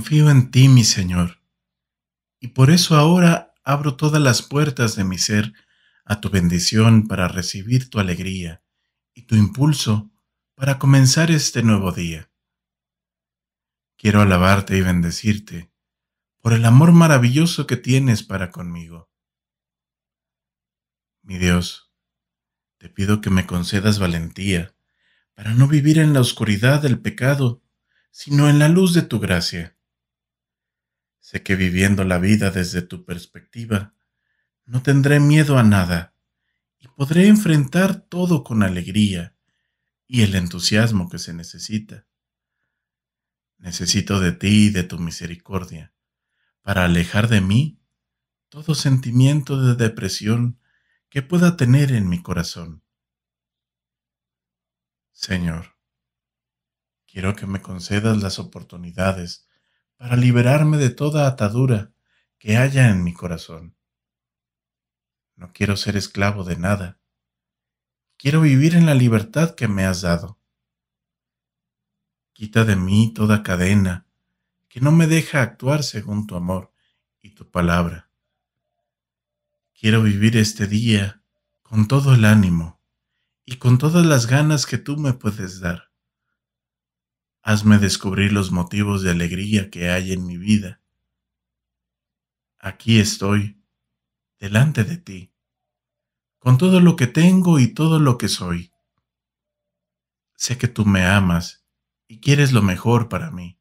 confío en ti, mi Señor, y por eso ahora abro todas las puertas de mi ser a tu bendición para recibir tu alegría y tu impulso para comenzar este nuevo día. Quiero alabarte y bendecirte por el amor maravilloso que tienes para conmigo. Mi Dios, te pido que me concedas valentía para no vivir en la oscuridad del pecado, sino en la luz de tu gracia. Sé que viviendo la vida desde tu perspectiva, no tendré miedo a nada y podré enfrentar todo con alegría y el entusiasmo que se necesita. Necesito de ti y de tu misericordia para alejar de mí todo sentimiento de depresión que pueda tener en mi corazón. Señor, quiero que me concedas las oportunidades para liberarme de toda atadura que haya en mi corazón. No quiero ser esclavo de nada. Quiero vivir en la libertad que me has dado. Quita de mí toda cadena que no me deja actuar según tu amor y tu palabra. Quiero vivir este día con todo el ánimo y con todas las ganas que tú me puedes dar. Hazme descubrir los motivos de alegría que hay en mi vida. Aquí estoy, delante de ti, con todo lo que tengo y todo lo que soy. Sé que tú me amas y quieres lo mejor para mí.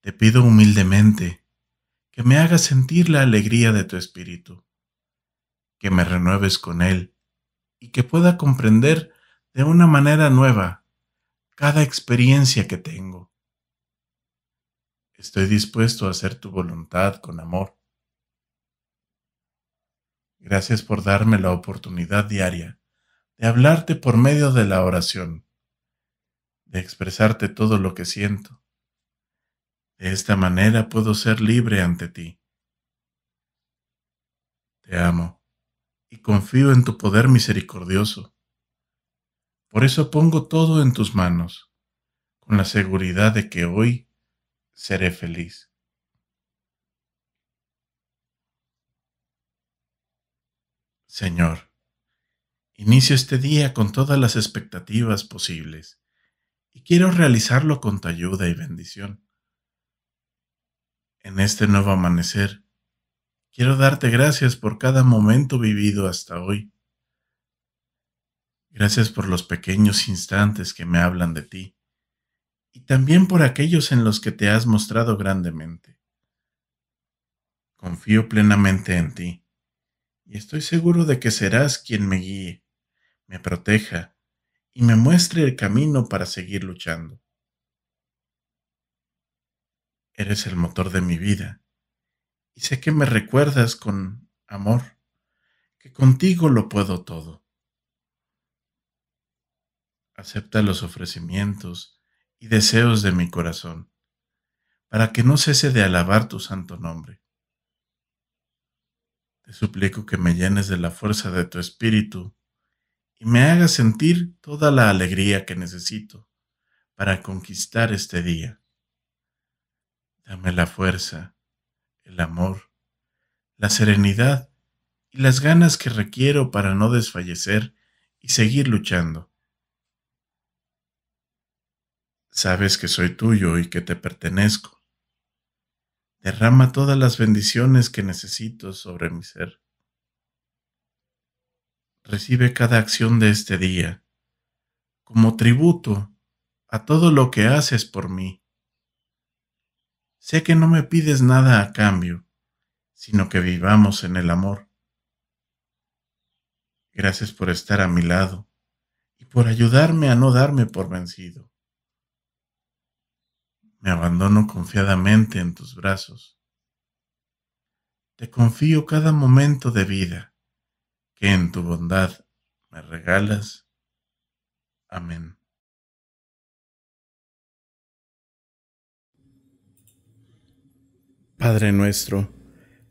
Te pido humildemente que me hagas sentir la alegría de tu espíritu, que me renueves con él y que pueda comprender de una manera nueva cada experiencia que tengo. Estoy dispuesto a hacer tu voluntad con amor. Gracias por darme la oportunidad diaria de hablarte por medio de la oración, de expresarte todo lo que siento. De esta manera puedo ser libre ante ti. Te amo y confío en tu poder misericordioso. Por eso pongo todo en tus manos, con la seguridad de que hoy seré feliz. Señor, inicio este día con todas las expectativas posibles y quiero realizarlo con tu ayuda y bendición. En este nuevo amanecer, quiero darte gracias por cada momento vivido hasta hoy Gracias por los pequeños instantes que me hablan de ti, y también por aquellos en los que te has mostrado grandemente. Confío plenamente en ti, y estoy seguro de que serás quien me guíe, me proteja y me muestre el camino para seguir luchando. Eres el motor de mi vida, y sé que me recuerdas con amor, que contigo lo puedo todo acepta los ofrecimientos y deseos de mi corazón, para que no cese de alabar tu santo nombre. Te suplico que me llenes de la fuerza de tu espíritu y me hagas sentir toda la alegría que necesito para conquistar este día. Dame la fuerza, el amor, la serenidad y las ganas que requiero para no desfallecer y seguir luchando. Sabes que soy tuyo y que te pertenezco. Derrama todas las bendiciones que necesito sobre mi ser. Recibe cada acción de este día como tributo a todo lo que haces por mí. Sé que no me pides nada a cambio, sino que vivamos en el amor. Gracias por estar a mi lado y por ayudarme a no darme por vencido me abandono confiadamente en tus brazos. Te confío cada momento de vida que en tu bondad me regalas. Amén. Padre nuestro,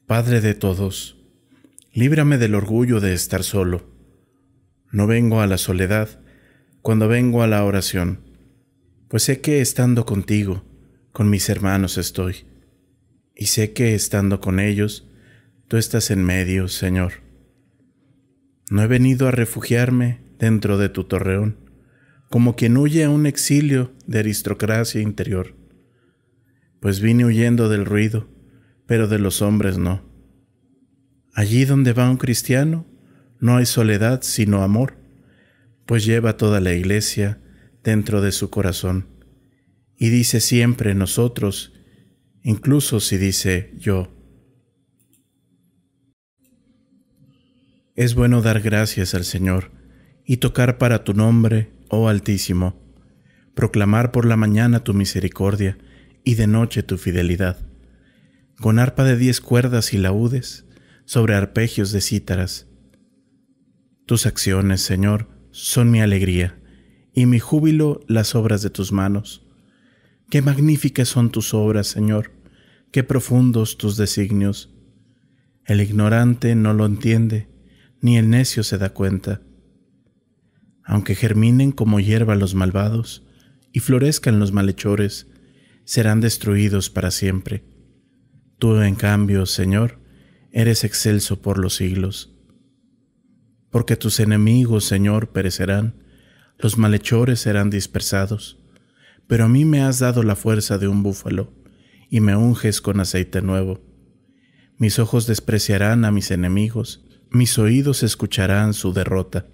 Padre de todos, líbrame del orgullo de estar solo. No vengo a la soledad cuando vengo a la oración, pues sé que estando contigo, con mis hermanos estoy, y sé que estando con ellos, tú estás en medio, Señor. No he venido a refugiarme dentro de tu torreón, como quien huye a un exilio de aristocracia interior, pues vine huyendo del ruido, pero de los hombres no. Allí donde va un cristiano, no hay soledad sino amor, pues lleva toda la iglesia dentro de su corazón y dice siempre nosotros, incluso si dice yo. Es bueno dar gracias al Señor y tocar para tu nombre, oh Altísimo, proclamar por la mañana tu misericordia y de noche tu fidelidad, con arpa de diez cuerdas y laúdes, sobre arpegios de cítaras. Tus acciones, Señor, son mi alegría, y mi júbilo las obras de tus manos. Qué magníficas son tus obras, Señor, qué profundos tus designios. El ignorante no lo entiende, ni el necio se da cuenta. Aunque germinen como hierba los malvados y florezcan los malhechores, serán destruidos para siempre. Tú, en cambio, Señor, eres excelso por los siglos. Porque tus enemigos, Señor, perecerán, los malhechores serán dispersados pero a mí me has dado la fuerza de un búfalo, y me unges con aceite nuevo. Mis ojos despreciarán a mis enemigos, mis oídos escucharán su derrota.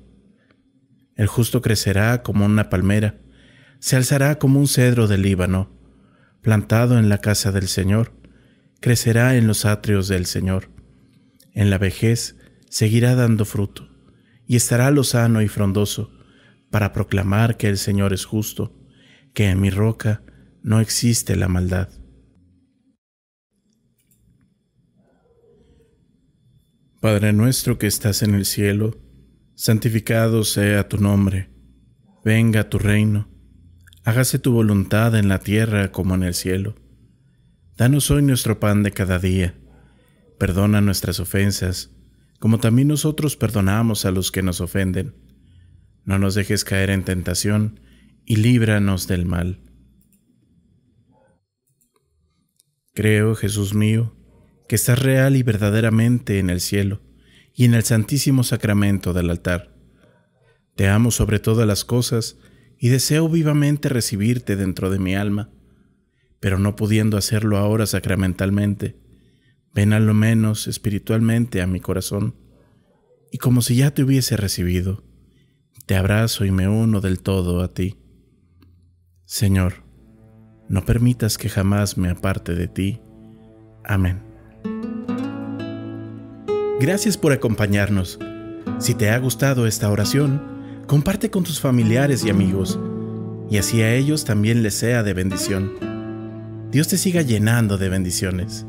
El justo crecerá como una palmera, se alzará como un cedro del Líbano, plantado en la casa del Señor, crecerá en los atrios del Señor. En la vejez seguirá dando fruto, y estará lozano y frondoso, para proclamar que el Señor es justo que en mi roca no existe la maldad. Padre nuestro que estás en el cielo, santificado sea tu nombre, venga tu reino, hágase tu voluntad en la tierra como en el cielo. Danos hoy nuestro pan de cada día, perdona nuestras ofensas, como también nosotros perdonamos a los que nos ofenden. No nos dejes caer en tentación, y líbranos del mal. Creo, Jesús mío, que estás real y verdaderamente en el cielo y en el santísimo sacramento del altar. Te amo sobre todas las cosas y deseo vivamente recibirte dentro de mi alma, pero no pudiendo hacerlo ahora sacramentalmente, ven a lo menos espiritualmente a mi corazón, y como si ya te hubiese recibido, te abrazo y me uno del todo a ti. Señor, no permitas que jamás me aparte de ti. Amén. Gracias por acompañarnos. Si te ha gustado esta oración, comparte con tus familiares y amigos, y así a ellos también les sea de bendición. Dios te siga llenando de bendiciones.